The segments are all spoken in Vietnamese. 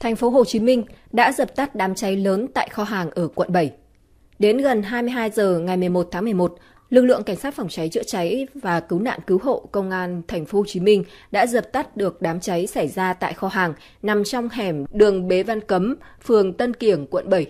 thành phố Hồ Chí Minh đã dập tắt đám cháy lớn tại kho hàng ở quận 7. Đến gần 22 giờ ngày 11 tháng 11, lực lượng cảnh sát phòng cháy chữa cháy và cứu nạn cứu hộ công an thành phố Hồ Chí Minh đã dập tắt được đám cháy xảy ra tại kho hàng nằm trong hẻm đường Bế Văn Cấm, phường Tân Kiểng, quận 7,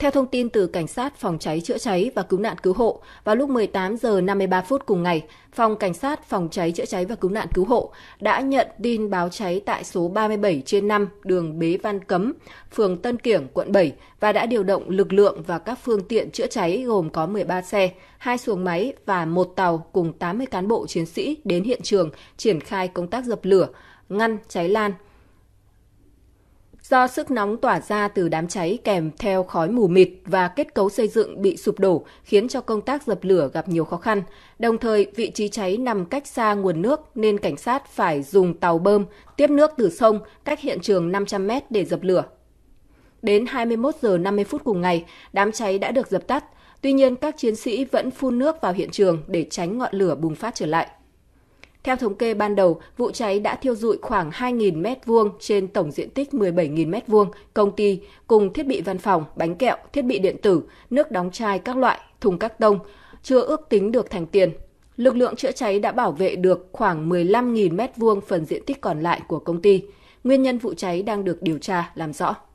theo thông tin từ Cảnh sát Phòng cháy chữa cháy và Cứu nạn cứu hộ, vào lúc 18 giờ 53 phút cùng ngày, Phòng Cảnh sát Phòng cháy chữa cháy và Cứu nạn cứu hộ đã nhận tin báo cháy tại số 37 trên 5 đường Bế Văn Cấm, phường Tân Kiểng, quận 7 và đã điều động lực lượng và các phương tiện chữa cháy gồm có 13 xe, 2 xuồng máy và một tàu cùng 80 cán bộ chiến sĩ đến hiện trường triển khai công tác dập lửa, ngăn cháy lan – do sức nóng tỏa ra từ đám cháy kèm theo khói mù mịt và kết cấu xây dựng bị sụp đổ khiến cho công tác dập lửa gặp nhiều khó khăn. Đồng thời, vị trí cháy nằm cách xa nguồn nước nên cảnh sát phải dùng tàu bơm tiếp nước từ sông cách hiện trường 500 mét để dập lửa. Đến 21 giờ 50 phút cùng ngày, đám cháy đã được dập tắt. Tuy nhiên, các chiến sĩ vẫn phun nước vào hiện trường để tránh ngọn lửa bùng phát trở lại. Theo thống kê ban đầu, vụ cháy đã thiêu dụi khoảng 2.000 m2 trên tổng diện tích 17.000 m2, công ty cùng thiết bị văn phòng, bánh kẹo, thiết bị điện tử, nước đóng chai các loại, thùng các tông, chưa ước tính được thành tiền. Lực lượng chữa cháy đã bảo vệ được khoảng 15.000 m2 phần diện tích còn lại của công ty. Nguyên nhân vụ cháy đang được điều tra làm rõ.